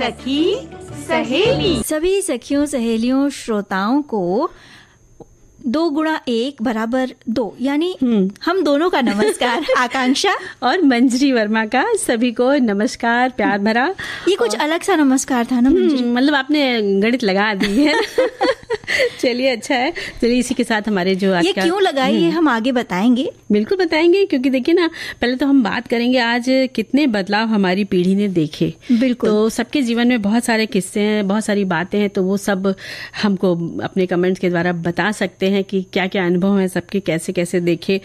सखी सहेली सभी सखियों सहेलियों श्रोताओं को दो गुणा एक बराबर दो यानी हम्म। हम दोनों का नमस्कार आकांक्षा और मंजरी वर्मा का सभी को नमस्कार प्यार भरा ये कुछ और... अलग सा नमस्कार था ना हम्म, मतलब आपने गणित लगा दी है चलिए अच्छा है चलिए इसी के साथ हमारे जो ये क्यों लगाई ये हम्म। हम आगे बताएंगे बिल्कुल बताएंगे क्योंकि देखिए ना पहले तो हम बात करेंगे आज कितने बदलाव हमारी पीढ़ी ने देखे बिल्कुल तो सबके जीवन में बहुत सारे किस्से हैं बहुत सारी बातें हैं तो वो सब हमको अपने कमेंट्स के द्वारा बता सकते हैं हैं कि क्या क्या अनुभव हैं सबके कैसे कैसे देखे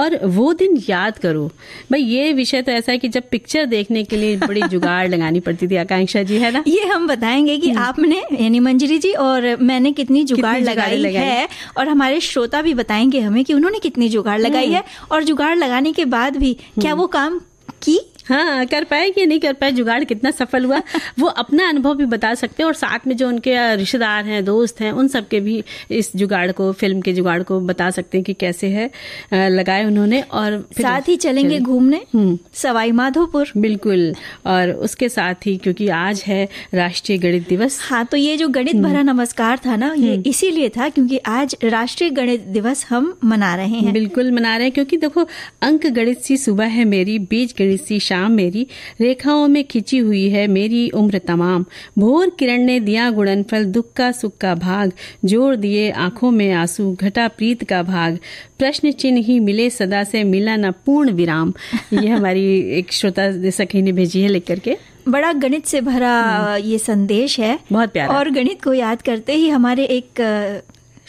और वो दिन याद करो भाई ये विषय तो ऐसा है कि जब पिक्चर देखने के लिए बड़ी जुगाड़ लगानी पड़ती थी आकांक्षा जी है ना ये हम बताएंगे कि हम्म। आपने यानी मंजरी जी और मैंने कितनी जुगाड़ लगाई, लगाई है और हमारे श्रोता भी बताएंगे हमें कि उन्होंने कितनी जुगाड़ लगाई हम्म। है और जुगाड़ लगाने के बाद भी क्या हम्म। वो काम की हाँ कर पाए कि नहीं कर पाए जुगाड़ कितना सफल हुआ वो अपना अनुभव भी बता सकते हैं और साथ में जो उनके रिश्तेदार हैं दोस्त हैं उन सबके भी इस जुगाड़ को फिल्म के जुगाड़ को बता सकते हैं कि कैसे है लगाए उन्होंने और साथ ही चलेंगे घूमने हम्म। सवाई माधोपुर बिल्कुल और उसके साथ ही क्योंकि आज है राष्ट्रीय गणित दिवस हाँ तो ये जो गणित हम्म। भरा नमस्कार था ना ये हम्म। इसीलिए था क्योंकि आज राष्ट्रीय गणित दिवस हम मना रहे हैं बिल्कुल मना रहे हैं क्योंकि देखो अंक गणित सी सुबह है मेरी बीज गणित सी शाम शाम मेरी रेखाओं में खिंची हुई है मेरी उम्र तमाम भोर किरण ने दिया गुड़न फल दुख का सुख का भाग जोड़ दिए आंखों में आंसू घटा प्रीत का भाग प्रश्न चिन्ह ही मिले सदा से मिला न पूर्ण विराम ये हमारी एक श्रोता सखी ने भेजी है लिख करके बड़ा गणित से भरा हम्म। ये संदेश है बहुत प्यारा और गणित को याद करते ही हमारे एक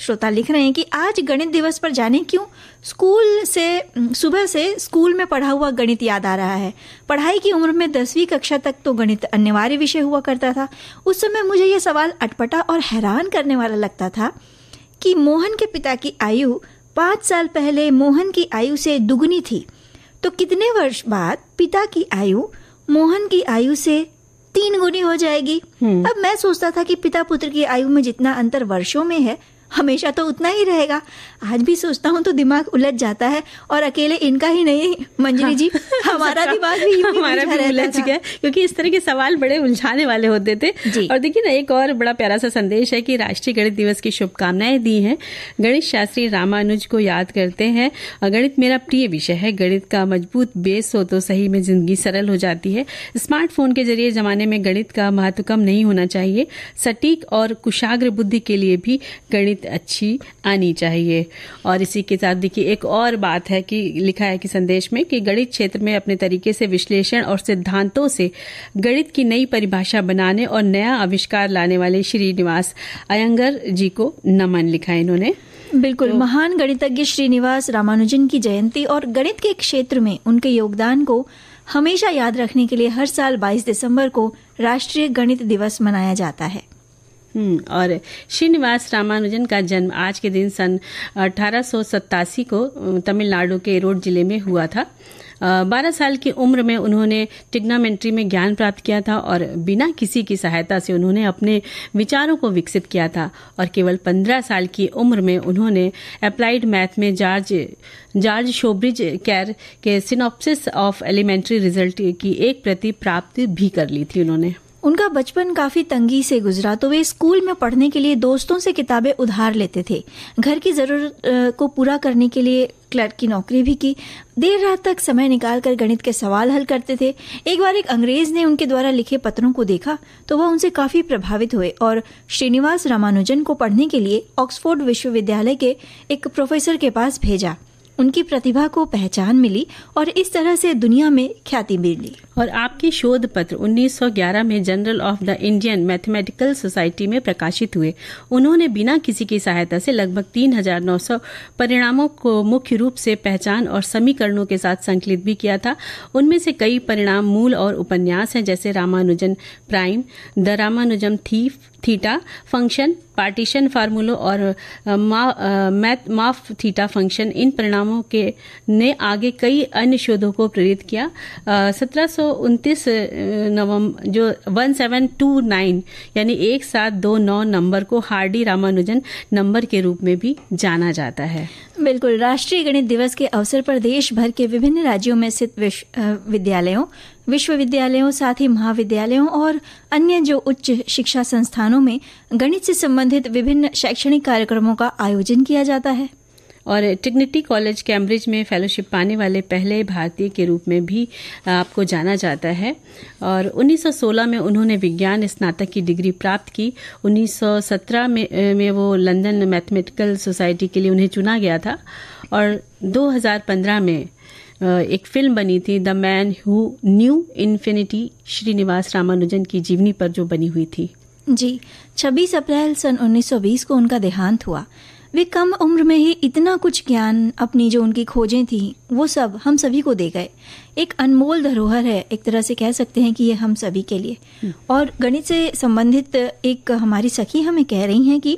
श्रोता लिख रहे हैं कि आज गणित दिवस पर जाने क्यों स्कूल से सुबह से स्कूल में पढ़ा हुआ गणित याद आ रहा है पढ़ाई की उम्र में दसवीं कक्षा तक तो गणित अनिवार्य विषय हुआ करता था उस समय मुझे यह सवाल अटपटा और हैरान करने वाला लगता था कि मोहन के पिता की आयु पाँच साल पहले मोहन की आयु से दुगुनी थी तो कितने वर्ष बाद पिता की आयु मोहन की आयु से तीन गुनी हो जाएगी हम्म। अब मैं सोचता था कि पिता पुत्र की आयु में जितना अंतर वर्षों में है हमेशा तो उतना ही रहेगा आज भी सोचता हूँ तो दिमाग उलझ जाता है और अकेले इनका ही नहीं मंजरी हाँ। जी हमारा अच्छा। दिमाग भी हमारा भी उलझ गया क्योंकि इस तरह के सवाल बड़े उलझाने वाले होते थे और देखिए ना एक और बड़ा प्यारा सा संदेश है कि राष्ट्रीय गणित दिवस की शुभकामनाएं दी हैं गणित शास्त्री रामानुज को याद करते हैं गणित मेरा प्रिय विषय है गणित का मजबूत बेस हो तो सही में जिंदगी सरल हो जाती है स्मार्टफोन के जरिए जमाने में गणित का महत्व कम नहीं होना चाहिए सटीक और कुशाग्र बुद्धि के लिए भी गणित संगीत अच्छी आनी चाहिए और इसी के साथ देखिए एक और बात है कि लिखा है कि संदेश में कि गणित क्षेत्र में अपने तरीके से विश्लेषण और सिद्धांतों से गणित की नई परिभाषा बनाने और नया आविष्कार लाने वाले श्रीनिवास अयंगर जी को नमन लिखा है इन्होंने बिल्कुल तो, महान गणितज्ञ श्रीनिवास रामानुजन की जयंती और गणित के क्षेत्र में उनके योगदान को हमेशा याद रखने के लिए हर साल 22 दिसंबर को राष्ट्रीय गणित दिवस मनाया जाता है हम्म, और श्रीनिवास रामानुजन का जन्म आज के दिन सन अठारह को तमिलनाडु के रोड जिले में हुआ था बारह साल की उम्र में उन्होंने टिग्नामेंट्री में ज्ञान प्राप्त किया था और बिना किसी की सहायता से उन्होंने अपने विचारों को विकसित किया था और केवल पंद्रह साल की उम्र में उन्होंने अप्लाइड मैथ में जॉर्ज जॉर्ज शोब्रिज कैर के सिनॉप्सिस ऑफ एलिमेंट्री रिजल्ट की एक प्रति प्राप्त भी कर ली थी उन्होंने उनका बचपन काफी तंगी से गुजरा तो वे स्कूल में पढ़ने के लिए दोस्तों से किताबें उधार लेते थे घर की जरूरत को पूरा करने के लिए क्लर्क की नौकरी भी की देर रात तक समय निकालकर गणित के सवाल हल करते थे एक बार एक अंग्रेज ने उनके द्वारा लिखे पत्रों को देखा तो वह उनसे काफी प्रभावित हुए और श्रीनिवास रामानुजन को पढ़ने के लिए ऑक्सफोर्ड विश्वविद्यालय के एक प्रोफेसर के पास भेजा उनकी प्रतिभा को पहचान मिली और इस तरह से दुनिया में ख्याति मिली और आपके शोध पत्र 1911 में journal of the Indian mathematical society में प्रकाशित हुए उन्होंने बिना किसी की सहायता से लगभग 3,900 परिणामों को मुख्य रूप से पहचान और समीकरणों के साथ संकलित भी किया था उनमें से कई परिणाम मूल और उपन्यास हैं जैसे रामानुजन प्राइम द रामानुजम थीफ थीटा फंक्शन पार्टीशन फार्मूलो और मैथ माफ थीटा फंक्शन इन परिणामों के ने आगे कई अन्य शोधों को प्रेरित किया सत्रह नवंबर जो 1729 यानी एक सात दो नौ नंबर को हार्डी रामानुजन नंबर के रूप में भी जाना जाता है बिल्कुल राष्ट्रीय गणित दिवस के अवसर पर देश भर के विभिन्न राज्यों में स्थित विद्यालयों विश्वविद्यालयों साथ ही महाविद्यालयों और अन्य जो उच्च शिक्षा संस्थानों में गणित से संबंधित विभिन्न शैक्षणिक कार्यक्रमों का आयोजन किया जाता है और ट्रिग्निटी कॉलेज कैम्ब्रिज में फेलोशिप पाने वाले पहले भारतीय के रूप में भी आपको जाना जाता है और 1916 में उन्होंने विज्ञान स्नातक की डिग्री प्राप्त की 1917 में में वो लंदन मैथमेटिकल सोसाइटी के लिए उन्हें चुना गया था और 2015 में एक फिल्म बनी थी the man who knew infinity Srinivasa Ramanujan की जीवनी पर जो बनी हुई थी जी 26 अप्रैल सन 1920 को उनका देहांत हुआ वे कम उम्र में ही इतना कुछ ज्ञान अपनी जो उनकी खोजें थी वो सब हम सभी को दे गए एक अनमोल धरोहर है एक तरह से कह सकते हैं कि ये हम सभी के लिए हम्म। और गणित से संबंधित एक हमारी सखी हमें कह रही हैं कि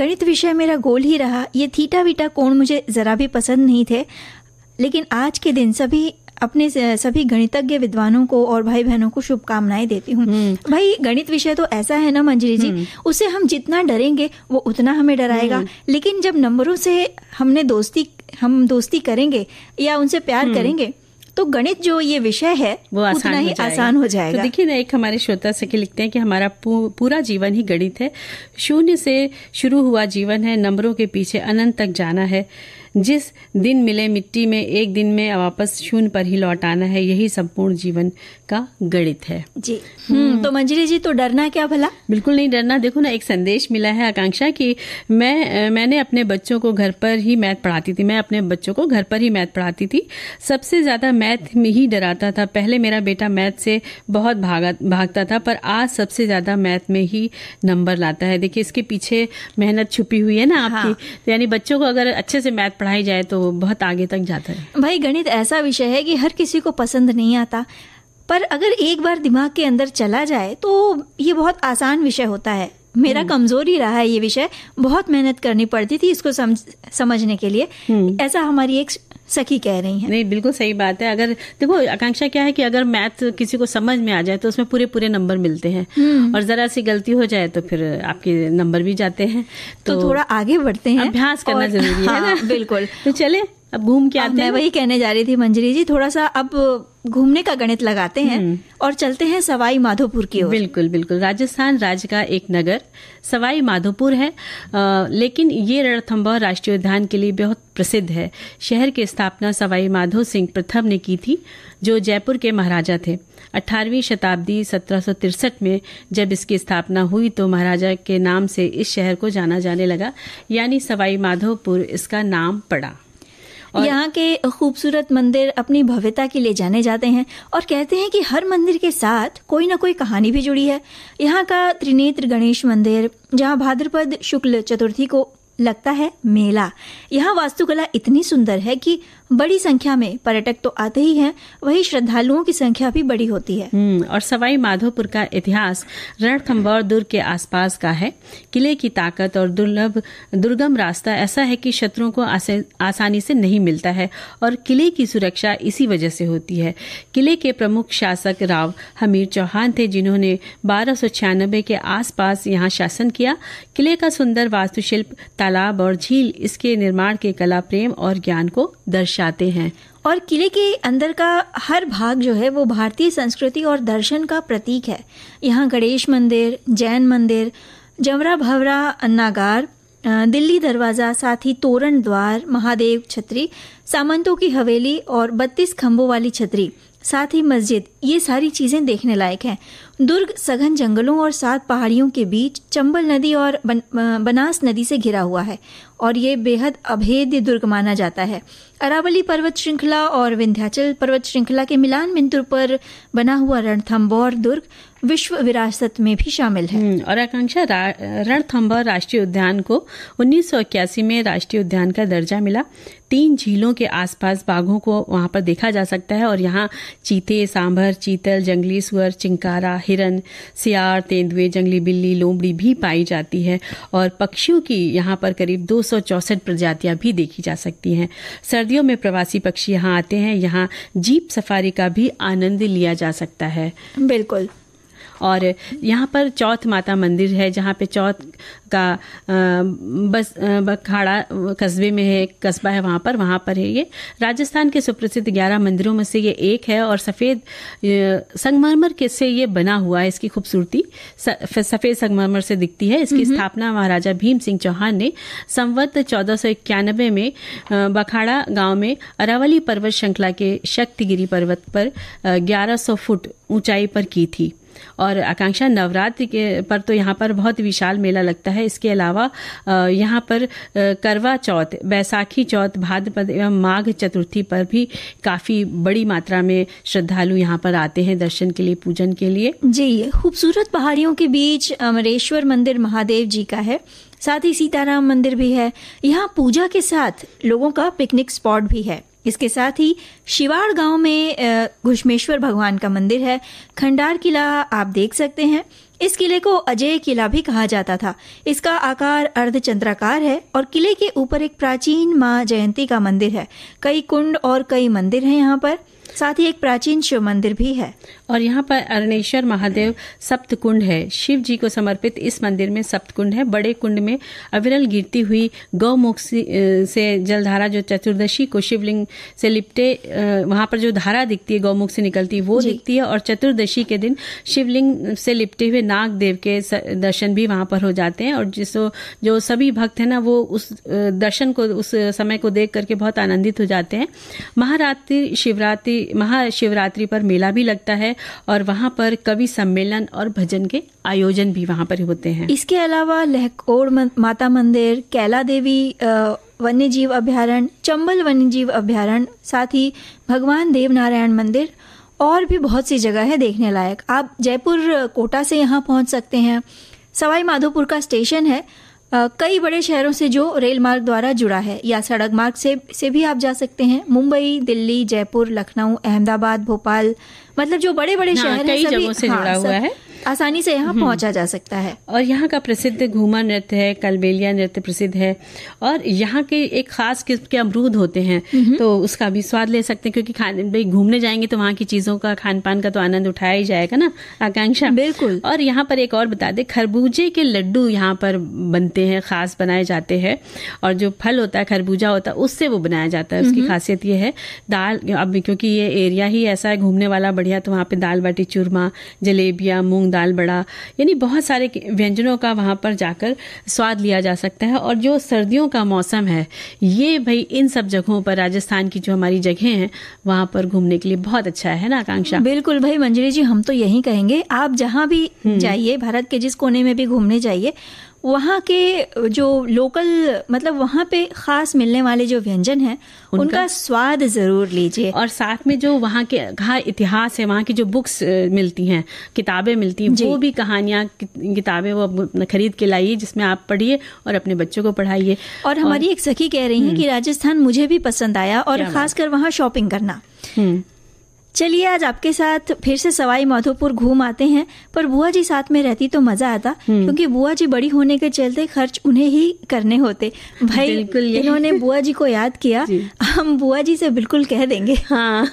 गणित विषय मेरा गोल ही रहा ये थीटा वीटा कोण मुझे ज़रा भी पसंद नहीं थे लेकिन आज के दिन सभी अपने सभी गणितज्ञ विद्वानों को और भाई बहनों को शुभकामनाएं देती हूँ हम्म। भाई गणित विषय तो ऐसा है ना मंजरी जी हम्म। उससे हम जितना डरेंगे वो उतना हमें डराएगा हम्म। लेकिन जब नंबरों से हमने दोस्ती हम दोस्ती करेंगे या उनसे प्यार करेंगे तो गणित जो ये विषय है वो आसान उतना ही आसान हो जाएगा तो देखिए ना एक हमारे श्रोता से लिखते हैं कि हमारा पू, पूरा जीवन ही गणित है शून्य से शुरू हुआ जीवन है नंबरों के पीछे अनंत तक जाना है जिस दिन मिले मिट्टी में एक दिन में वापस शून्य पर ही लौट आना है यही संपूर्ण जीवन का गणित है जी हम्म। तो मंजरी जी तो डरना क्या भला बिल्कुल नहीं डरना देखो ना एक संदेश मिला है आकांक्षा की मैं मैंने अपने बच्चों को घर पर ही मैथ पढ़ाती थी मैं अपने बच्चों को घर पर ही मैथ पढ़ाती थी सबसे ज्यादा मैथ में ही डराता था पहले मेरा बेटा मैथ से बहुत भागा भागता था पर आज सबसे ज्यादा मैथ में ही नंबर लाता है देखिए इसके पीछे मेहनत छुपी हुई है ना आपकी हाँ। यानी बच्चों को अगर अच्छे से मैथ पढ़ाई जाए तो बहुत आगे तक जाता है भाई गणित ऐसा विषय है कि हर किसी को पसंद नहीं आता पर अगर एक बार दिमाग के अंदर चला जाए तो ये बहुत आसान विषय होता है मेरा हम्म। कमजोर ही रहा है ये विषय बहुत मेहनत करनी पड़ती थी इसको समझ, समझने के लिए हम्म। ऐसा हमारी एक सखी कह रही है नहीं बिल्कुल सही बात है अगर देखो आकांक्षा क्या है कि अगर मैथ किसी को समझ में आ जाए तो उसमें पूरे पूरे नंबर मिलते हैं हम्म। और जरा सी गलती हो जाए तो फिर आपके नंबर भी जाते हैं तो, तो थोड़ा आगे बढ़ते हैं अभ्यास करना जरूरी हाँ, है ना बिल्कुल तो चले अब घूम के आते हैं वही कहने जा रही थी मंजरी जी थोड़ा सा अब घूमने का गणित लगाते हैं हम्म। और चलते हैं सवाई माधोपुर की ओर बिल्कुल बिल्कुल राजस्थान राज्य का एक नगर सवाई माधोपुर है आ, लेकिन ये रणथंबा राष्ट्रीय उद्यान के लिए बहुत प्रसिद्ध है शहर की स्थापना सवाई माधो सिंह प्रथम ने की थी जो जयपुर के महाराजा थे 18वीं शताब्दी सत्रह में जब इसकी स्थापना हुई तो महाराजा के नाम से इस शहर को जाना जाने लगा यानी सवाई माधोपुर इसका नाम पड़ा यहाँ के खूबसूरत मंदिर अपनी भव्यता के लिए जाने जाते हैं और कहते हैं कि हर मंदिर के साथ कोई ना कोई कहानी भी जुड़ी है यहाँ का त्रिनेत्र गणेश मंदिर जहाँ भाद्रपद शुक्ल चतुर्थी को लगता है मेला यहाँ वास्तुकला इतनी सुंदर है कि बड़ी संख्या में पर्यटक तो आते ही हैं वहीं श्रद्धालुओं की संख्या भी बड़ी होती है हम्म, और सवाई माधोपुर का इतिहास रणथम्बौर दुर्ग के आसपास का है किले की ताकत और दुर्लभ दुर्गम रास्ता ऐसा है कि शत्रुओं को आसानी से नहीं मिलता है और किले की सुरक्षा इसी वजह से होती है किले के प्रमुख शासक राव हमीर चौहान थे जिन्होंने बारह के आसपास यहाँ शासन किया किले का सुंदर वास्तुशिल्प तालाब और झील इसके निर्माण के कला प्रेम और ज्ञान को दर्शा दर्शाते हैं और किले के अंदर का हर भाग जो है वो भारतीय संस्कृति और दर्शन का प्रतीक है यहाँ गणेश मंदिर जैन मंदिर जमरा भवरा अन्नागार दिल्ली दरवाज़ा साथ ही तोरण द्वार महादेव छतरी सामंतों की हवेली और बत्तीस खम्भों वाली छतरी साथ ही मस्जिद ये सारी चीज़ें देखने लायक हैं दुर्ग सघन जंगलों और सात पहाड़ियों के बीच चंबल नदी और बन, बनास नदी से घिरा हुआ है और ये बेहद अभेद्य दुर्ग माना जाता है अरावली पर्वत श्रृंखला और विंध्याचल पर्वत श्रृंखला के मिलान बिंदु पर बना हुआ रणथम्बौर दुर्ग विश्व विरासत में भी शामिल है हम्म, और आकांक्षा रा, राष्ट्रीय उद्यान को उन्नीस में राष्ट्रीय उद्यान का दर्जा मिला तीन झीलों के आसपास बाघों को वहां पर देखा जा सकता है और यहाँ चीते सांभर चीतल जंगली सुअर चिंकारा हिरन सियार तेंदुए जंगली बिल्ली लोमड़ी भी पाई जाती है और पक्षियों की यहाँ पर करीब दो प्रजातियां भी देखी जा सकती हैं सर्दियों में प्रवासी पक्षी यहाँ आते हैं यहाँ जीप सफारी का भी आनंद लिया जा सकता है बिल्कुल और यहाँ पर चौथ माता मंदिर है जहाँ पे चौथ का बस बखाड़ा कस्बे में है कस्बा है वहाँ पर वहाँ पर है ये राजस्थान के सुप्रसिद्ध ग्यारह मंदिरों में से ये एक है और सफ़ेद संगमरमर के से ये बना हुआ है इसकी खूबसूरती सफ़ेद संगमरमर से दिखती है इसकी स्थापना महाराजा भीम सिंह चौहान ने संवत चौदह में बखाड़ा गांव में अरावली पर्वत श्रृंखला के शक्तिगिरी पर्वत पर 1100 फुट ऊंचाई पर की थी और आकांक्षा नवरात्रि के पर तो यहाँ पर बहुत विशाल मेला लगता है इसके अलावा यहाँ पर करवा चौथ बैसाखी चौथ भाद्रपद एवं माघ चतुर्थी पर भी काफ़ी बड़ी मात्रा में श्रद्धालु यहाँ पर आते हैं दर्शन के लिए पूजन के लिए जी खूबसूरत पहाड़ियों के बीच अमरेश्वर मंदिर महादेव जी का है साथ ही सीताराम मंदिर भी है यहाँ पूजा के साथ लोगों का पिकनिक स्पॉट भी है इसके साथ ही शिवाड़ गांव में घुश्मेश्वर भगवान का मंदिर है खंडार किला आप देख सकते हैं इस किले को अजय किला भी कहा जाता था इसका आकार अर्धचंद्राकार है और किले के ऊपर एक प्राचीन माँ जयंती का मंदिर है कई कुंड और कई मंदिर हैं यहाँ पर साथ ही एक प्राचीन शिव मंदिर भी है और यहाँ पर अरणेश्वर महादेव सप्त कुंड है शिव जी को समर्पित इस मंदिर में सप्त कुंड है बड़े कुंड में अविरल गिरती हुई गौमुख से जलधारा जो चतुर्दशी को शिवलिंग से लिपटे वहाँ पर जो धारा दिखती है गौमुख से निकलती है वो दिखती है और चतुर्दशी के दिन शिवलिंग से लिपटे हुए नाग देव के दर्शन भी वहाँ पर हो जाते हैं और जिस जो सभी भक्त है ना वो उस दर्शन को उस समय को देख करके बहुत आनंदित हो जाते हैं महारात्रि शिवरात्रि महाशिवरात्रि पर मेला भी लगता है और वहाँ पर कवि सम्मेलन और भजन के आयोजन भी वहाँ पर होते हैं इसके अलावा लहकोड़ माता मंदिर कैला देवी वन्य जीव अभ्यारण्य चंबल वन्य जीव अभ्यारण्य साथ ही भगवान देवनारायण मंदिर और भी बहुत सी जगह है देखने लायक आप जयपुर कोटा से यहाँ पहुँच सकते हैं सवाई माधोपुर का स्टेशन है कई बड़े शहरों से जो रेल मार्ग द्वारा जुड़ा है या सड़क मार्ग से से भी आप जा सकते हैं मुंबई दिल्ली जयपुर लखनऊ अहमदाबाद भोपाल मतलब जो बड़े बड़े हाँ, शहर हैं सभी हाँ, हुआ है आसानी से यहाँ हम्म। पहुंचा जा सकता है और यहाँ का प्रसिद्ध घूमा नृत्य है कलबेलिया नृत्य प्रसिद्ध है और यहाँ के एक खास किस्म के अमरूद होते हैं हम्म। तो उसका भी स्वाद ले सकते हैं क्योंकि भाई घूमने जाएंगे तो वहाँ की चीज़ों का खान पान का तो आनंद उठाया ही जाएगा ना आकांक्षा बिल्कुल और यहाँ पर एक और बता दे खरबूजे के लड्डू यहाँ पर बनते हैं खास बनाए जाते हैं और जो फल होता है खरबूजा होता है उससे वो बनाया जाता है उसकी हम्म। खासियत ये है दाल अब क्योंकि ये एरिया ही ऐसा है घूमने वाला बढ़िया तो वहाँ पे दाल बाटी चूरमा जलेबिया मूंग दाल बड़ा यानी बहुत सारे व्यंजनों का वहाँ पर जाकर स्वाद लिया जा सकता है और जो सर्दियों का मौसम है ये भाई इन सब जगहों पर राजस्थान की जो हमारी जगह है वहाँ पर घूमने के लिए बहुत अच्छा है ना आकांक्षा बिल्कुल भाई मंजरी जी हम तो यही कहेंगे आप जहाँ भी हम्म। जाइए भारत के जिस कोने में भी घूमने जाइए वहाँ के जो लोकल मतलब वहाँ पे खास मिलने वाले जो व्यंजन हैं उनका, उनका स्वाद ज़रूर लीजिए और साथ में जो वहाँ के कहा इतिहास है वहाँ की जो बुक्स मिलती हैं किताबें मिलती हैं वो भी कहानियाँ किताबें वो खरीद के लाइए जिसमें आप पढ़िए और अपने बच्चों को पढ़ाइए और हमारी और, एक सखी कह रही है हम्म। कि राजस्थान मुझे भी पसंद आया और खासकर वहाँ शॉपिंग करना हम्म। चलिए आज आपके साथ फिर से सवाई माधोपुर घूम आते हैं पर बुआ जी साथ में रहती तो मजा आता हम्म। क्योंकि बुआ जी बड़ी होने के चलते खर्च उन्हें ही करने होते भाई इन्होंने बुआ जी को याद किया हम बुआ जी से बिल्कुल कह देंगे हाँ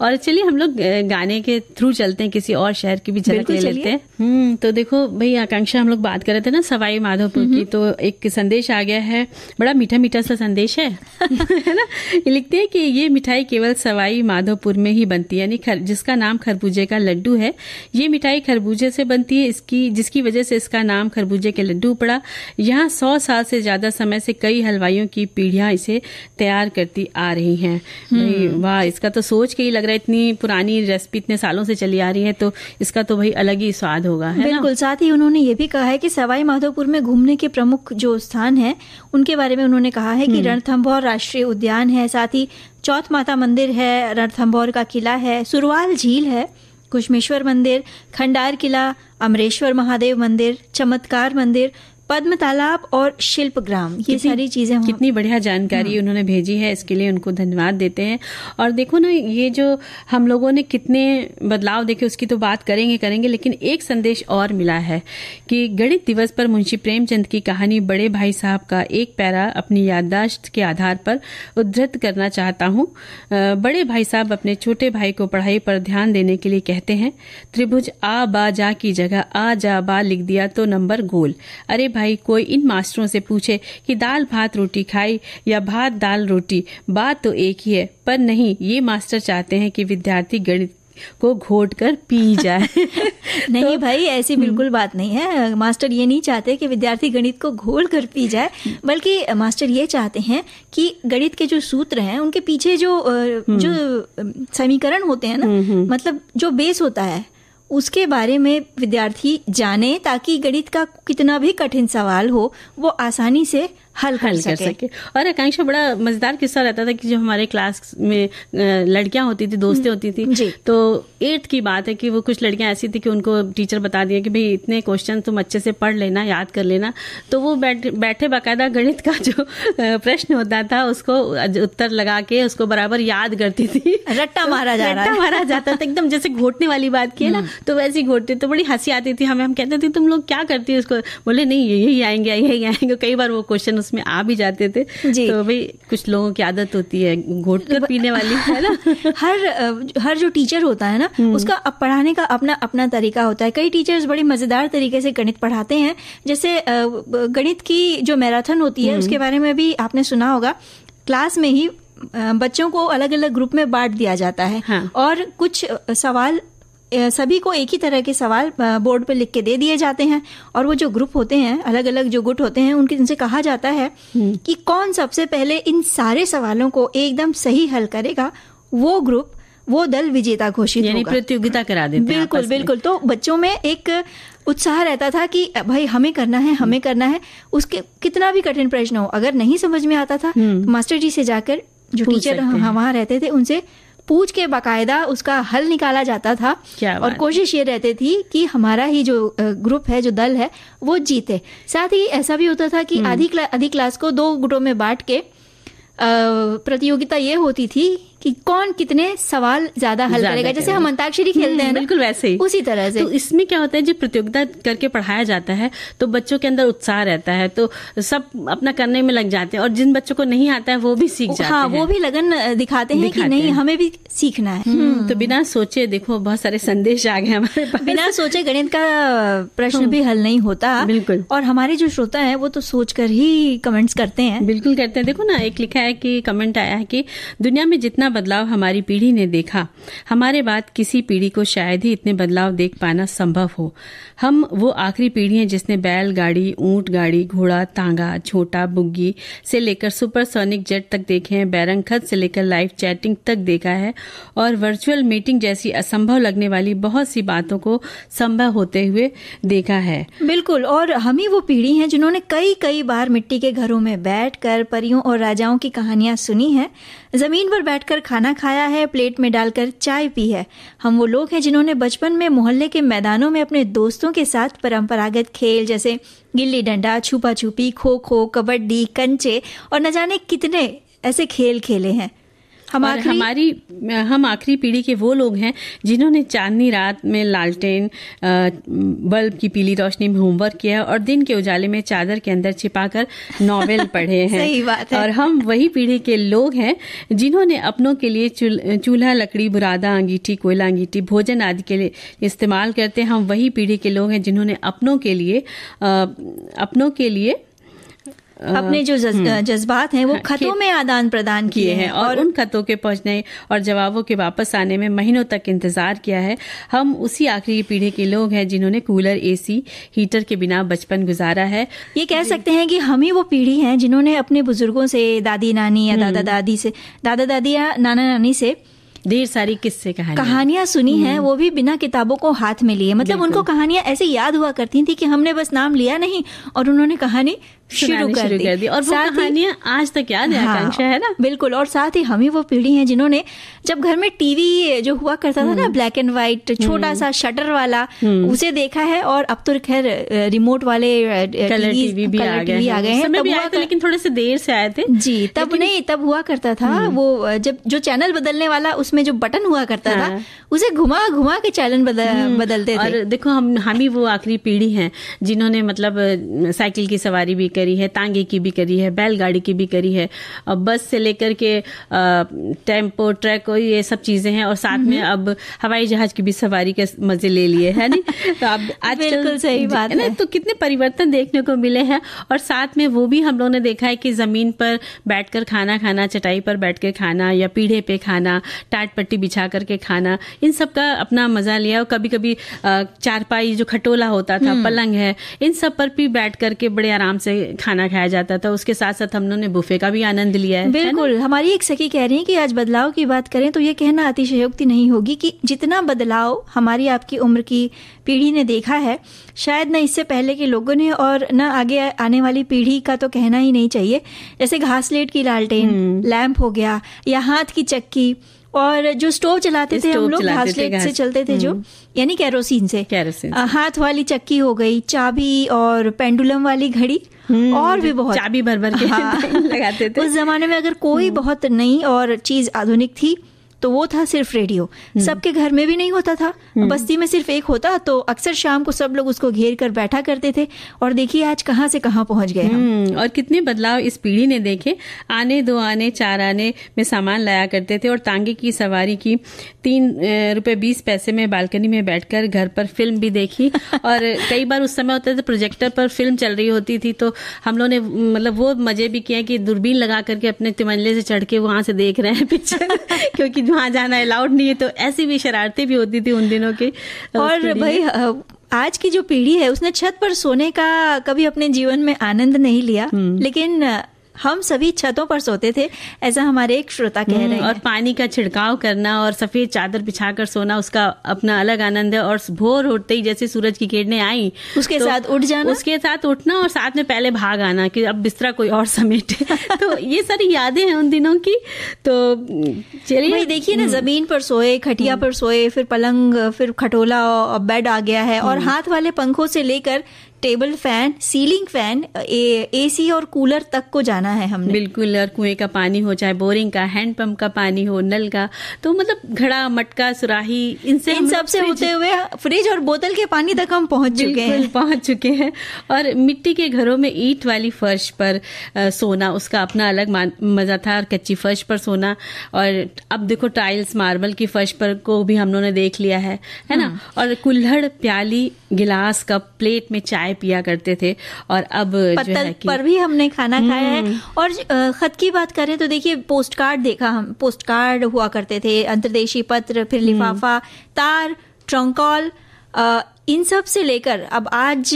और चलिए हम लोग गाने के थ्रू चलते हैं किसी और शहर की भी झलक ले लेते हैं हम्म, तो देखो भाई आकांक्षा हम लोग बात कर रहे थे ना सवाई माधोपुर की तो एक संदेश आ गया है बड़ा मीठा मीठा सा संदेश है ना लिखते हैं कि ये मिठाई केवल सवाई माधोपुर में ही बनती बनती है यानी जिसका नाम खरबूजे का लड्डू है ये मिठाई खरबूजे से बनती है इसकी जिसकी वजह से इसका नाम खरबूजे के लड्डू पड़ा यहाँ सौ साल से ज्यादा समय से कई हलवाइयों की पीढ़ियां इसे तैयार करती आ रही हैं हम्म। वाह इसका तो सोच के ही लग रहा है इतनी पुरानी रेसिपी इतने सालों से चली आ रही है तो इसका तो भाई अलग ही स्वाद होगा है बिल्कुल साथ ही उन्होंने ये भी कहा है कि सवाई माधोपुर में घूमने के प्रमुख जो स्थान है उनके बारे में उन्होंने कहा है कि हम्म। रणथम्भौर राष्ट्रीय उद्यान है साथ ही चौथ माता मंदिर है रणथम्भौर का किला है सुरवाल झील है कुश्मेश्वर मंदिर खंडार किला अमरेश्वर महादेव मंदिर चमत्कार मंदिर पद्म तालाब और शिल्प ग्राम ये सारी चीजें कितनी बढ़िया जानकारी हाँ। उन्होंने भेजी है इसके लिए उनको धन्यवाद देते हैं और देखो ना ये जो हम लोगों ने कितने बदलाव देखे उसकी तो बात करेंगे करेंगे लेकिन एक संदेश और मिला है कि गणित दिवस पर मुंशी प्रेमचंद की कहानी बड़े भाई साहब का एक पैरा अपनी याददाश्त के आधार पर उद्धृत करना चाहता हूँ बड़े भाई साहब अपने छोटे भाई को पढ़ाई पर ध्यान देने के लिए कहते हैं त्रिभुज आ बा जा की जगह आ जा बा लिख दिया तो नंबर गोल अरे भाई कोई इन मास्टरों से पूछे कि दाल भात रोटी खाई या भात दाल रोटी बात तो एक ही है पर नहीं ये मास्टर चाहते हैं कि विद्यार्थी गणित को घोट कर पी जाए नहीं तो, भाई ऐसी हम्म। बिल्कुल बात नहीं है मास्टर ये नहीं चाहते कि विद्यार्थी गणित को घोल कर पी जाए बल्कि मास्टर ये चाहते हैं कि गणित के जो सूत्र हैं उनके पीछे जो हम्म। जो समीकरण होते हैं ना हम्म, मतलब जो बेस होता है उसके बारे में विद्यार्थी जाने ताकि गणित का कितना भी कठिन सवाल हो वो आसानी से हल कर सके, सके। और आकांक्षा बड़ा मजेदार किस्सा रहता था कि जो हमारे क्लास में लड़कियां होती थी दोस्तें हम्म, होती थी तो एट्थ की बात है कि वो कुछ लड़कियां ऐसी थी कि उनको टीचर बता दिया कि भाई इतने क्वेश्चन तुम अच्छे से पढ़ लेना याद कर लेना तो वो बैठ बैठे बाकायदा गणित का जो प्रश्न होता था उसको उत्तर लगा के उसको बराबर याद करती थी रट्टा तो मारा जा रट्टा मारा जाता था एकदम जैसे घोटने वाली बात की है ना हम्म। तो वैसे घोटते तो बड़ी हंसी आती थी हमें हम कहते थे तुम लोग क्या करती है उसको बोले नहीं यही आएंगे यही आएंगे कई बार वो क्वेश्चन उसमें आ भी जाते थे तो भाई कुछ लोगों की आदत होती है घोट कर पीने वाली है ना हर हर जो टीचर होता है ना हम्म। उसका अब पढ़ाने का अपना अपना तरीका होता है कई टीचर्स बड़े मजेदार तरीके से गणित पढ़ाते हैं जैसे गणित की जो मैराथन होती है हम्म। उसके बारे में भी आपने सुना होगा क्लास में ही बच्चों को अलग अलग ग्रुप में बांट दिया जाता है हाँ। और कुछ सवाल सभी को एक ही तरह के सवाल बोर्ड पर लिख के दे दिए जाते हैं और वो जो ग्रुप होते हैं अलग अलग जो गुट होते हैं उनके उनसे कहा जाता है हम्म। कि कौन सबसे पहले इन सारे सवालों को एकदम सही हल करेगा वो ग्रुप वो दल विजेता घोषित यानी प्रतियोगिता करा देते बिल्कुल बिल्कुल तो बच्चों में एक उत्साह रहता था कि भाई हमें करना है हमें हम्म। करना है उसके कितना भी कठिन प्रश्न हो अगर नहीं समझ में आता था हम्म। मास्टर जी से जाकर जो टीचर वहां रहते थे उनसे पूछ के बाकायदा उसका हल निकाला जाता था और कोशिश ये रहती थी कि हमारा ही जो ग्रुप है जो दल है वो जीते साथ ही ऐसा भी होता था कि आधी क्ला, आधी क्लास को दो गुटों में बांट के प्रतियोगिता ये होती थी कि कौन कितने सवाल ज्यादा हल करेगा जैसे हम अंताक्षरी खेलते हम्म, हैं बिल्कुल वैसे ही उसी तरह से तो इसमें क्या होता है जब प्रतियोगिता करके पढ़ाया जाता है तो बच्चों के अंदर उत्साह रहता है तो सब अपना करने में लग जाते हैं और जिन बच्चों को नहीं आता है वो भी सीख जाते हाँ, हैं वो भी लगन दिखाते हैं कि नहीं हमें भी सीखना है हम्म, हम्म। तो बिना सोचे देखो बहुत सारे संदेश आ गए हमारे पास बिना सोचे गणित का प्रश्न भी हल नहीं होता बिल्कुल और हमारे जो श्रोता है वो तो सोच कर ही कमेंट्स करते हैं बिल्कुल करते हैं देखो ना एक लिखा है कि कमेंट आया है कि दुनिया में जितना बदलाव हमारी पीढ़ी ने देखा हमारे बाद किसी पीढ़ी को शायद ही इतने बदलाव देख पाना संभव हो हम वो आखिरी पीढ़ी हैं जिसने बैल गाड़ी ऊंट गाड़ी घोड़ा तांगा छोटा बुग्गी से लेकर सुपरसोनिक जेट तक देखे हैं बैरंग खत से लेकर लाइव चैटिंग तक देखा है और वर्चुअल मीटिंग जैसी असंभव लगने वाली बहुत सी बातों को संभव होते हुए देखा है बिल्कुल और हम ही वो पीढ़ी हैं जिन्होंने कई कई बार मिट्टी के घरों में बैठकर परियों और राजाओं की कहानियां सुनी है जमीन पर बैठकर डालकर खाना खाया है प्लेट में डालकर चाय पी है हम वो लोग हैं जिन्होंने बचपन में मोहल्ले के मैदानों में अपने दोस्तों के साथ परंपरागत खेल जैसे गिल्ली डंडा छुपा छुपी खो खो कबड्डी कंचे और न जाने कितने ऐसे खेल खेले हैं हम आखरी... हमारी हम आखिरी पीढ़ी के वो लोग हैं जिन्होंने चांदनी रात में लालटेन बल्ब की पीली रोशनी में होमवर्क किया और दिन के उजाले में चादर के अंदर छिपाकर नॉवेल पढ़े हैं सही बात है और हम वही पीढ़ी के लोग हैं जिन्होंने अपनों के लिए चूल्हा लकड़ी बुरादा अंगीठी कोयला अंगीठी भोजन आदि के लिए इस्तेमाल करते हैं हम वही पीढ़ी के लोग हैं जिन्होंने अपनों के लिए अपनों के लिए अपने जो हम्म। जज्बात हैं वो हाँ, खतों में आदान प्रदान किए हैं और, और उन खतों के पहुंचने और जवाबों के वापस आने में महीनों तक इंतजार किया है हम उसी आखिरी पीढ़ी के लोग हैं जिन्होंने कूलर एसी हीटर के बिना बचपन गुजारा है ये कह सकते हैं कि हम ही वो पीढ़ी है जिन्होंने अपने बुजुर्गों से दादी नानी या दादा हम्म। दादी से दादा दादी या नाना नानी से ढेर सारी किस्से कहा कहानियां सुनी हैं हम्म। वो भी बिना किताबों को हाथ में लिए मतलब उनको कहानियां ऐसे याद हुआ करती थी कि हमने बस नाम लिया नहीं और उन्होंने कहानी शुरू कर कर दी। और वो कहानियां आज तक याद है हाँ, है ना बिल्कुल और साथ ही हम ही वो पीढ़ी हैं जिन्होंने जब घर में टीवी जो हुआ करता था ना ब्लैक एंड व्हाइट छोटा सा शटर वाला हम्म। उसे देखा है और अब तो खैर रिमोट वाले कलर टीवी भी आ गए हैं लेकिन थोड़े से देर से आए थे जी तब नहीं तब हुआ करता था हम्म। वो जब जो चैनल बदलने वाला उसमें जो बटन हुआ करता था हाँ। उसे घुमा घुमा के चैनल हम्म। बदलते थे देखो हम हम ही वो आखिरी पीढ़ी है जिन्होंने मतलब साइकिल की सवारी भी करी है तांगे की भी करी है बैलगाड़ी की भी करी है बस से लेकर के टेम्पो ट्रक ये सब चीज़ें हैं और साथ में हम्म। अब हवाई जहाज की भी सवारी के मज़े ले लिए है नी तो अब बिल्कुल सही बात है तो कितने परिवर्तन देखने को मिले हैं और साथ में वो भी हम लोगों ने देखा है कि ज़मीन पर बैठकर खाना खाना चटाई पर बैठ कर खाना या पीढ़े पे खाना टाट पट्टी बिछा करके खाना इन सब का अपना मज़ा लिया और कभी कभी चारपाई जो खटोला होता था हम्म। पलंग है इन सब पर भी बैठ करके बड़े आराम से खाना खाया जाता था उसके साथ साथ हम लोगों ने बुफे का भी आनंद लिया है बिल्कुल है हमारी एक सखी कह रही है कि आज बदलाव की बात करें तो ये कहना अतिशयोक्ति नहीं होगी कि जितना बदलाव हमारी आपकी उम्र की पीढ़ी ने देखा है शायद न इससे पहले के लोगों ने और न आगे आने वाली पीढ़ी का तो कहना ही नहीं चाहिए जैसे घासलेट की लालटेन हम्म। लैंप हो गया या हाथ की चक्की और जो स्टोव चलाते थे हम लोग घासलेट से चलते थे जो हम्म। यानी कैरोसिन से हाथ वाली चक्की हो गई चाबी और पेंडुलम वाली घड़ी हम्म। और भी बहुत चाबी भर भर के हाँ, लगाते थे उस जमाने में अगर कोई हम्म। बहुत नई और चीज आधुनिक थी तो वो था सिर्फ रेडियो हम्म। सबके घर में भी नहीं होता था हम्म। बस्ती में सिर्फ एक होता तो अक्सर शाम को सब लोग उसको घेर कर बैठा करते थे और देखिए आज कहाँ से कहाँ पहुंच गए हम्म, और कितने बदलाव इस पीढ़ी ने देखे आने दो आने चार आने में सामान लाया करते थे और तांगे की सवारी की तीन रुपए बीस पैसे में बालकनी में बैठकर घर पर फिल्म भी देखी और कई बार उस समय होता था प्रोजेक्टर पर फिल्म चल रही होती थी तो हम लोग ने मतलब वो मजे भी किया कि दूरबीन लगा करके अपने तिमंजले से चढ़ के वहां से देख रहे हैं पिक्चर क्योंकि वहां जाना अलाउड नहीं है तो ऐसी भी शरारतें भी होती थी उन दिनों की और भाई आज की जो पीढ़ी है उसने छत पर सोने का कभी अपने जीवन में आनंद नहीं लिया हम्म। लेकिन हम सभी छतों पर सोते थे ऐसा हमारे एक श्रोता कह हम्म, रहे हैं और पानी का छिड़काव करना और सफेद चादर बिछाकर सोना उसका अपना अलग आनंद है और भोर उठते ही जैसे सूरज की किरणें आई उसके तो साथ उठ जाना उसके साथ उठना और साथ में पहले भाग आना कि अब बिस्तरा कोई और समेटे तो ये सारी यादें हैं उन दिनों की तो हम्म, चलिए देखिए ना हम्म। जमीन पर सोए खटिया पर सोए फिर पलंग फिर खटोला और बेड आ गया है और हाथ वाले पंखों से लेकर table fan ceiling fan A C और कूलर तक को जाना है हमने बिल्कुल और कुएं का पानी हो चाहे बोरिंग का हैंडपम्प का पानी हो नल का तो मतलब घड़ा मटका सुराही इनसे इन सब से होते हुए फ्रिज और बोतल के पानी तक हम पहुंच चुके हैं पहुंच चुके हैं और मिट्टी के घरों में ईट वाली फर्श पर आ, सोना उसका अपना अलग मजा था और कच्ची फर्श पर सोना और अब देखो टाइल्स मार्बल की फर्श पर को भी हम लोगों ने देख लिया है है ना हाँ। और कुल्हड़ प्याली गिलास कप प्लेट में चाय चाय पिया करते थे और अब जो है कि पर भी हमने खाना खाया है हम्म। और खत की बात करें तो देखिए पोस्ट कार्ड देखा हम पोस्ट कार्ड हुआ करते थे अंतर्देशी पत्र फिर हम्म। लिफाफा तार ट्रंकॉल इन सब से लेकर अब आज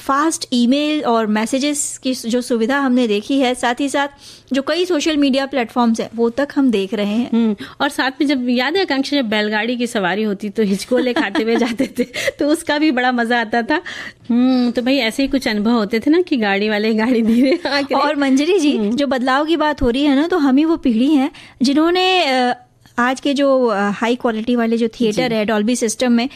फास्ट ईमेल और मैसेजेस की जो सुविधा हमने देखी है साथ ही साथ जो कई सोशल मीडिया प्लेटफॉर्म्स है वो तक हम देख रहे हैं हम्म, और साथ में जब याद है आकांक्षा जब बैलगाड़ी की सवारी होती तो हिचकोले खाते हुए जाते थे तो उसका भी बड़ा मजा आता था हम्म तो भाई ऐसे ही कुछ अनुभव होते थे ना कि गाड़ी वाले गाड़ी धीरे और मंजरी जी हम्म। जो बदलाव की बात हो रही है ना तो हम ही वो पीढ़ी है जिन्होंने आज के जो हाई क्वालिटी वाले जो थिएटर है डॉल्बी सिस्टम में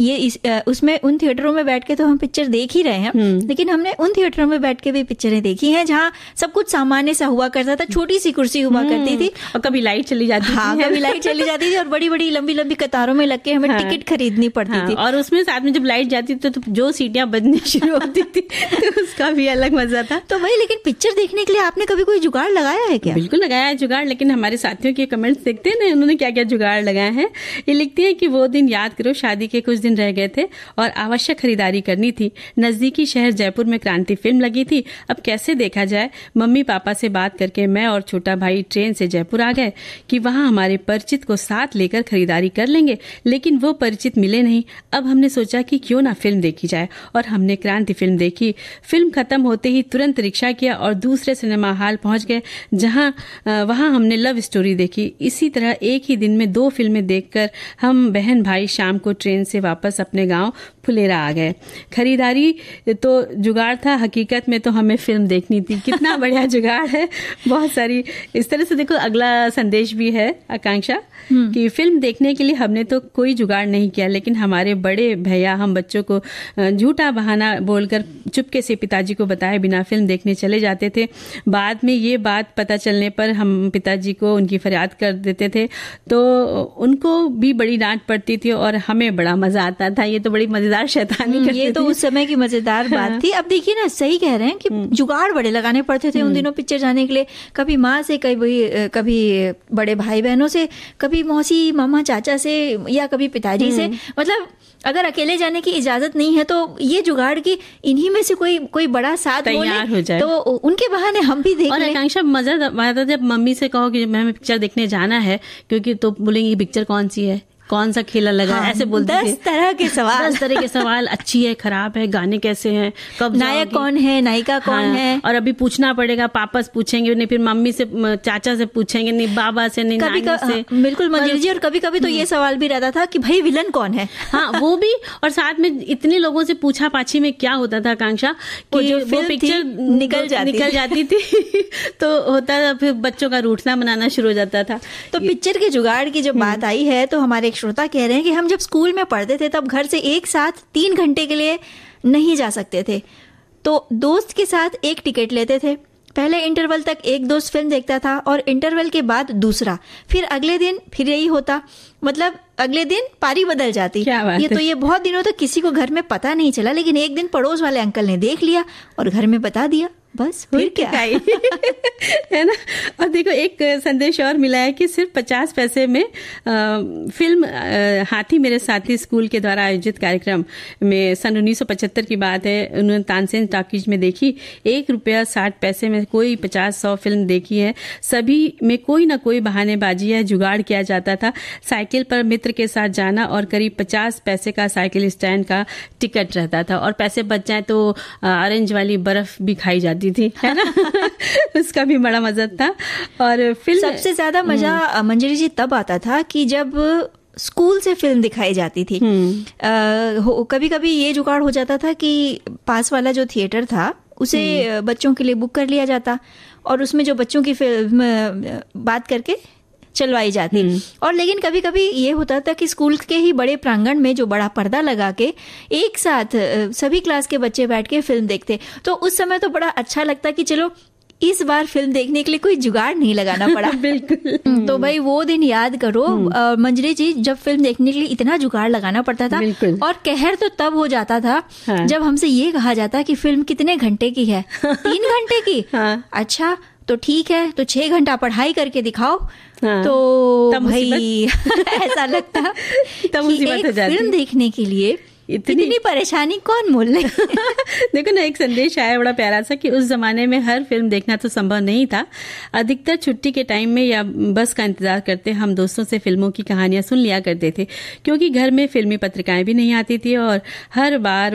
ये इस, उसमें उन थिएटरों में बैठ के तो हम पिक्चर देख ही रहे हैं हम्म। लेकिन हमने उन थिएटरों में बैठ के भी पिक्चरें देखी हैं जहाँ सब कुछ सामान्य सा हुआ करता था छोटी सी कुर्सी हुआ हम्म। करती थी और कभी लाइट चली जाती हाँ थी कभी लाइट चली जाती थी और बड़ी बड़ी लंबी लंबी कतारों में लग के हमें हाँ, टिकट खरीदनी पड़ती हाँ, थी और उसमें साथ में जब लाइट जाती थी तो जो सीटियां बजनी शुरू होती थी तो उसका भी अलग मजा था तो भाई लेकिन पिक्चर देखने के लिए आपने कभी कोई जुगाड़ लगाया है क्या बिल्कुल लगाया है जुगाड़ लेकिन हमारे साथियों के कमेंट्स देखते हैं ना उन्होंने क्या क्या जुगाड़ लगाए हैं ये लिखती है कि वो दिन याद करो शादी के कुछ दिन रह गए थे और आवश्यक खरीदारी करनी थी नजदीकी शहर जयपुर में क्रांति फिल्म लगी थी अब कैसे देखा जाए मम्मी पापा से बात करके मैं और छोटा भाई ट्रेन से जयपुर आ गए कि वहां हमारे परिचित को साथ लेकर खरीदारी कर लेंगे लेकिन वो परिचित मिले नहीं अब हमने सोचा कि क्यों ना फिल्म देखी जाए और हमने क्रांति फिल्म देखी फिल्म खत्म होते ही तुरंत रिक्शा किया और दूसरे सिनेमा हॉल पहुंच गए जहां वहां हमने लव स्टोरी देखी इसी तरह एक ही दिन में दो फिल्में देखकर हम बहन भाई शाम को ट्रेन से से वापस अपने गांव फुलेरा आ गए खरीदारी तो जुगाड़ था हकीकत में तो हमें फिल्म देखनी थी कितना बढ़िया जुगाड़ है बहुत सारी इस तरह से देखो अगला संदेश भी है आकांक्षा हम्म। कि फिल्म देखने के लिए हमने तो कोई जुगाड़ नहीं किया लेकिन हमारे बड़े भैया हम बच्चों को झूठा बहाना बोलकर चुपके से पिताजी को बताए बिना फिल्म देखने चले जाते थे बाद में ये बात पता चलने पर हम पिताजी को उनकी फरियाद कर देते थे तो उनको भी बड़ी डांट पड़ती थी और हमें बड़ा मजा आता था ये तो बड़ी मजेदार शैतानी हम्म, ये तो उस समय की मजेदार हाँ। बात थी अब देखिए ना सही कह रहे हैं कि हम्म। जुगाड़ बड़े लगाने पड़ते थे उन हम्म। दिनों पिक्चर जाने के लिए कभी माँ से कभी कभी बड़े भाई बहनों से कभी मौसी मामा चाचा से या कभी पिताजी से मतलब अगर अकेले जाने की इजाजत नहीं है तो ये जुगाड़ की इन्हीं में से कोई कोई बड़ा साथ तैयार हो जाए तो उनके बहाने हम भी देख और आकांक्षा मजा आता जब मम्मी से कहो कि मैम पिक्चर देखने जाना है क्योंकि तो बोलेंगे पिक्चर कौन सी है कौन सा खेला लगा हाँ, ऐसे बोलते हैं तरह के सवाल दस तरह के सवाल अच्छी है खराब है गाने कैसे हैं कब नायक कौन है नायिका हाँ, कौन है और अभी पूछना पड़ेगा पापा से पूछेंगे नहीं फिर मम्मी से चाचा से पूछेंगे नहीं बाबा से नहीं कभी नानी से हाँ, बिल्कुल मंजिल जी और कभी कभी तो ये हम्म। सवाल भी रहता था कि भाई विलन कौन है हाँ वो भी और साथ में इतने लोगों से पूछा पाछी में क्या होता था आकांक्षा की वो पिक्चर निकल जाती निकल जाती थी तो होता था फिर बच्चों का रूठना बनाना शुरू हो जाता था तो पिक्चर के जुगाड़ की जब हम्म। बात आई है तो हमारे एक श्रोता कह रहे हैं कि हम जब स्कूल में पढ़ते थे तब घर से एक साथ तीन घंटे के लिए नहीं जा सकते थे तो दोस्त के साथ एक टिकट लेते थे पहले इंटरवल तक एक दोस्त फिल्म देखता था और इंटरवल के बाद दूसरा फिर अगले दिन फिर यही होता मतलब अगले दिन पारी बदल जाती ये तो ये बहुत दिनों तक तो किसी को घर में पता नहीं चला लेकिन एक दिन पड़ोस वाले अंकल ने देख लिया और घर में बता दिया बस फिर क्या है ना और देखो एक संदेश और मिला है कि सिर्फ पचास पैसे में आ, फिल्म आ, हाथी मेरे साथी स्कूल के द्वारा आयोजित कार्यक्रम में सन उन्नीस की बात है उन्होंने तानसेन टाकिज में देखी एक रुपया साठ पैसे में कोई पचास सौ फिल्म देखी है सभी में कोई ना कोई बहानेबाजी है जुगाड़ किया जाता था साइकिल पर मित्र के साथ जाना और करीब पचास पैसे का साइकिल स्टैंड का टिकट रहता था और पैसे बच जाए तो ऑरेंज वाली बर्फ भी खाई जाती जाती थी है ना उसका भी बड़ा मजा था और फिल्म सबसे ज्यादा मजा हम्म। मंजरी जी तब आता था कि जब स्कूल से फिल्म दिखाई जाती थी हम्म। कभी कभी ये जुगाड़ हो जाता था कि पास वाला जो थिएटर था उसे हम्म। बच्चों के लिए बुक कर लिया जाता और उसमें जो बच्चों की फिल्म बात करके चलवाई जाती हम्म। और लेकिन कभी कभी ये होता था कि स्कूल के ही बड़े प्रांगण में जो बड़ा पर्दा लगा के एक साथ सभी क्लास के बच्चे बैठ के फिल्म देखते तो उस समय तो बड़ा अच्छा लगता कि चलो इस बार फिल्म देखने के लिए कोई जुगाड़ नहीं लगाना पड़ा बिल्कुल हम्म, तो भाई वो दिन याद करो हम्म। मंजरी जी जब फिल्म देखने के लिए इतना जुगाड़ लगाना पड़ता था और कहर तो तब हो जाता था हाँ। जब हमसे ये कहा जाता कि फिल्म कितने घंटे की है तीन घंटे की हाँ। अच्छा तो ठीक है तो छह घंटा पढ़ाई करके दिखाओ हाँ, तो भाई ऐसा लगता कि एक फिल्म देखने के लिए इतनी, इतनी परेशानी कौन मोल ले देखो ना एक संदेश आया बड़ा प्यारा सा कि उस जमाने में हर फिल्म देखना तो संभव नहीं था अधिकतर छुट्टी के टाइम में या बस का इंतजार करते हम दोस्तों से फिल्मों की कहानियां सुन लिया करते थे क्योंकि घर में फिल्मी पत्रिकाएं भी नहीं आती थी और हर बार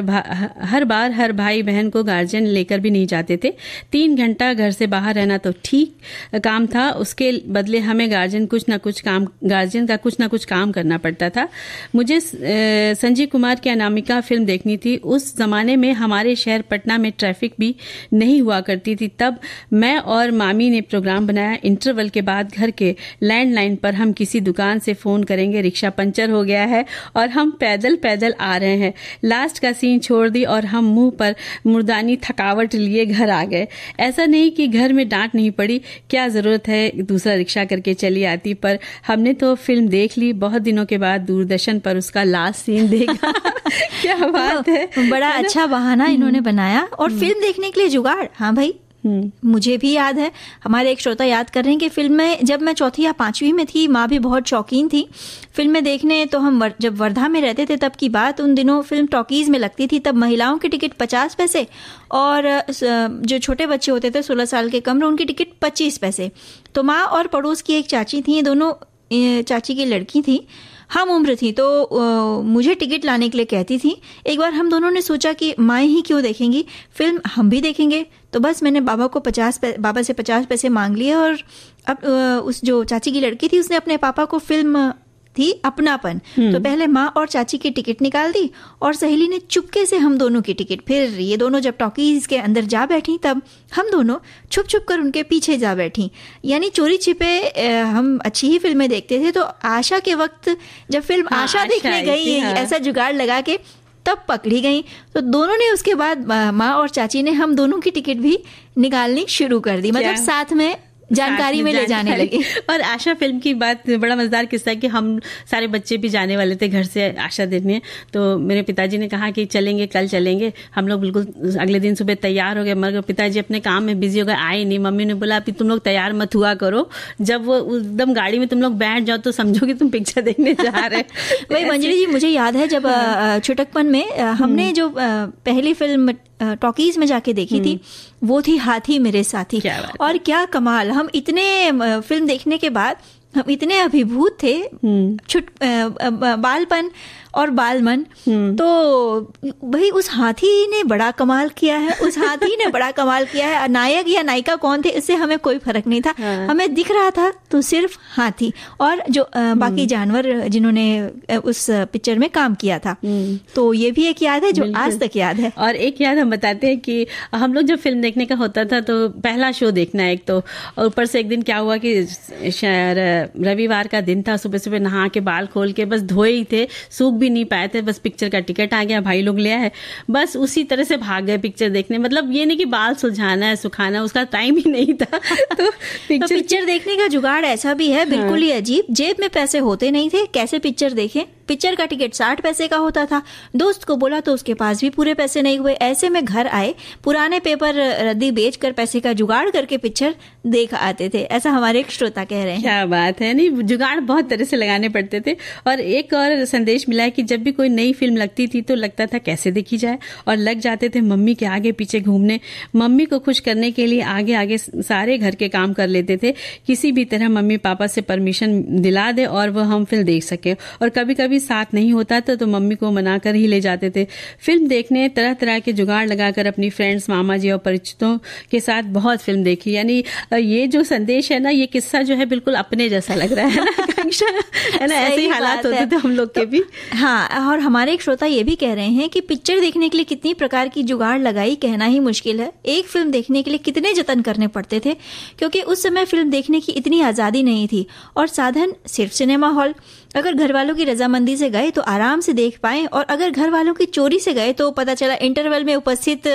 हर बार हर भाई बहन को गार्जियन लेकर भी नहीं जाते थे तीन घंटा घर से बाहर रहना तो ठीक काम था उसके बदले हमें गार्जियन कुछ ना कुछ काम गार्जियन का कुछ ना कुछ काम करना पड़ता था मुझे संजीव कुमार के अनामिका फिल्म देखनी थी उस ज़माने में हमारे शहर पटना में ट्रैफिक भी नहीं हुआ करती थी तब मैं और मामी ने प्रोग्राम बनाया इंटरवल के बाद घर के लैंडलाइन पर हम किसी दुकान से फ़ोन करेंगे रिक्शा पंचर हो गया है और हम पैदल पैदल आ रहे हैं लास्ट का सीन छोड़ दी और हम मुंह पर मुर्दानी थकावट लिए घर आ गए ऐसा नहीं कि घर में डांट नहीं पड़ी क्या ज़रूरत है दूसरा रिक्शा करके चली आती पर हमने तो फिल्म देख ली बहुत दिनों के बाद दूरदर्शन पर उसका लास्ट सीन देखा क्या तो बात है बड़ा अच्छा बहाना इन्होंने हम्म। बनाया और हम्म। फिल्म देखने के लिए जुगाड़ हाँ भाई हम्म। मुझे भी याद है हमारे एक श्रोता याद कर रहे हैं कि फिल्म में जब मैं चौथी या पांचवी में थी माँ भी बहुत शौकीन थी में देखने तो हम वर, जब वर्धा में रहते थे तब की बात उन दिनों फिल्म टॉकीज में लगती थी तब महिलाओं की टिकट पचास पैसे और जो छोटे बच्चे होते थे सोलह साल के कम उनकी टिकट पच्चीस पैसे तो माँ और पड़ोस की एक चाची थी दोनों चाची की लड़की थी हम उम्र थी तो आ, मुझे टिकट लाने के लिए कहती थी एक बार हम दोनों ने सोचा कि माएँ ही क्यों देखेंगी फिल्म हम भी देखेंगे तो बस मैंने बाबा को पचास बाबा से पचास पैसे मांग लिए और अब उस जो चाची की लड़की थी उसने अपने पापा को फिल्म थी अपनापन हम्म। तो पहले माँ और चाची की टिकट निकाल दी और सहेली ने चुपके से हम दोनों की टिकट फिर ये दोनों जब टॉकीज के अंदर जा बैठी तब हम दोनों छुप छुप कर उनके पीछे जा बैठी यानी चोरी छिपे हम अच्छी ही फिल्में देखते थे तो आशा के वक्त जब फिल्म हाँ, आशा, देखने गई हाँ। ऐसा जुगाड़ लगा के तब पकड़ी गई तो दोनों ने उसके बाद माँ और चाची ने हम दोनों की टिकट भी निकालनी शुरू कर दी मतलब साथ में जानकारी में ले जाने लगे और आशा फिल्म की बात बड़ा मज़ेदार किस्सा है कि हम सारे बच्चे भी जाने वाले थे घर से आशा देखने तो मेरे पिताजी ने कहा कि चलेंगे कल चलेंगे हम लोग बिल्कुल अगले दिन सुबह तैयार हो गए मगर पिताजी अपने काम में बिजी हो गए आए नहीं मम्मी ने बोला अभी तुम लोग तैयार मत हुआ करो जब वो एकदम गाड़ी में तुम लोग बैठ जाओ तो समझो कि तुम पिक्चर देखने जा रहे वही मंजरी जी मुझे याद है जब हाँ। छुटकपन में हमने हम्म। जो पहली फिल्म टॉकीज में जाके देखी थी हम्म। वो थी हाथी मेरे साथी क्या और क्या कमाल हम इतने फिल्म देखने के बाद हम इतने अभिभूत थे हम्म। छुट बालपन और मन हम्म। तो भाई उस हाथी ने बड़ा कमाल किया है उस हाथी ने बड़ा कमाल किया है नायक या नायिका कौन थे इससे हमें कोई फर्क नहीं था हाँ। हमें दिख रहा था तो सिर्फ हाथी और जो बाकी हम्म। जानवर जिन्होंने उस पिक्चर में काम किया था तो ये भी एक याद है जो आज तक याद है और एक याद हम बताते हैं कि हम लोग जब फिल्म देखने का होता था तो पहला शो देखना एक तो ऊपर से एक दिन क्या हुआ कि रविवार का दिन था सुबह सुबह नहा के बाल खोल के बस धोए ही थे सूख भी नहीं पाए थे बस पिक्चर का टिकट आ गया भाई लोग लिया है बस उसी तरह से भाग गए पिक्चर देखने मतलब ये नहीं कि बाल सुलझाना है सुखाना उसका टाइम ही नहीं था तो पिक्चर, तो पिक्चर देखने का जुगाड़ ऐसा भी है हाँ। बिल्कुल ही अजीब जेब में पैसे होते नहीं थे कैसे पिक्चर देखें पिक्चर का टिकट साठ पैसे का होता था दोस्त को बोला तो उसके पास भी पूरे पैसे नहीं हुए ऐसे में घर आए पुराने पेपर रद्दी बेच कर पैसे का जुगाड़ करके पिक्चर देख आते थे ऐसा हमारे एक श्रोता कह रहे हैं क्या बात है नहीं जुगाड़ बहुत तरह से लगाने पड़ते थे और एक और संदेश मिला है कि जब भी कोई नई फिल्म लगती थी तो लगता था कैसे देखी जाए और लग जाते थे मम्मी के आगे पीछे घूमने मम्मी को खुश करने के लिए आगे आगे सारे घर के काम कर लेते थे किसी भी तरह मम्मी पापा से परमिशन दिला दे और वह हम फिल्म देख सके और कभी कभी भी साथ नहीं होता था तो मम्मी को मना कर ही ले जाते थे फिल्म देखने तरह तरह के जुगाड़ लगाकर अपनी फ्रेंड्स मामा जी और परिचितों के साथ बहुत फिल्म देखी यानी ये जो संदेश है ना ये किस्सा जो है बिल्कुल अपने जैसा लग रहा है है ना ऐसे ही हालात होते थे हम लोग के तो भी हाँ और हमारे एक श्रोता ये भी कह रहे हैं कि पिक्चर देखने के लिए कितनी प्रकार की जुगाड़ लगाई कहना ही मुश्किल है एक फिल्म देखने के लिए कितने जतन करने पड़ते थे क्योंकि उस समय फिल्म देखने की इतनी आज़ादी नहीं थी और साधन सिर्फ सिनेमा हॉल अगर घर वालों की रजामंदी से गए तो आराम से देख पाए और अगर घर वालों की चोरी से गए तो पता चला इंटरवल में उपस्थित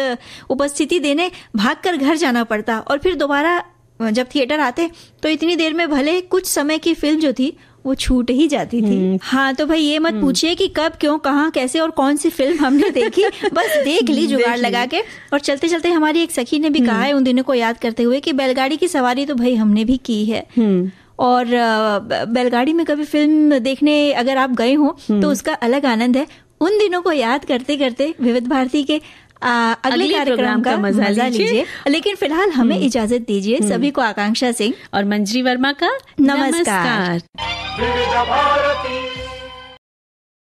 उपस्थिति देने भागकर घर जाना पड़ता और फिर दोबारा जब थिएटर आते तो इतनी देर में भले कुछ समय की फिल्म जो थी वो छूट ही जाती थी हम्म। हाँ तो भाई ये मत हम्म। पूछिए कि कब क्यों कहाँ कैसे और कौन सी फिल्म हमने देखी बस देख ली जुगाड़ लगा के और चलते चलते हमारी एक सखी ने भी कहा हम्म। है उन दिनों को याद करते हुए कि बैलगाड़ी की सवारी तो भाई हमने भी की है और बैलगाड़ी में कभी फिल्म देखने अगर आप गए हो तो हम्म। उसका अलग आनंद है उन दिनों को याद करते करते विविध भारती के आ, अगले, अगले कार्यक्रम का, का मजा, मजा लीजिए लेकिन फिलहाल हमें हम्म। इजाजत दीजिए हम्म। सभी को आकांक्षा सिंह और मंजरी वर्मा का नमस्कार, नमस्कार।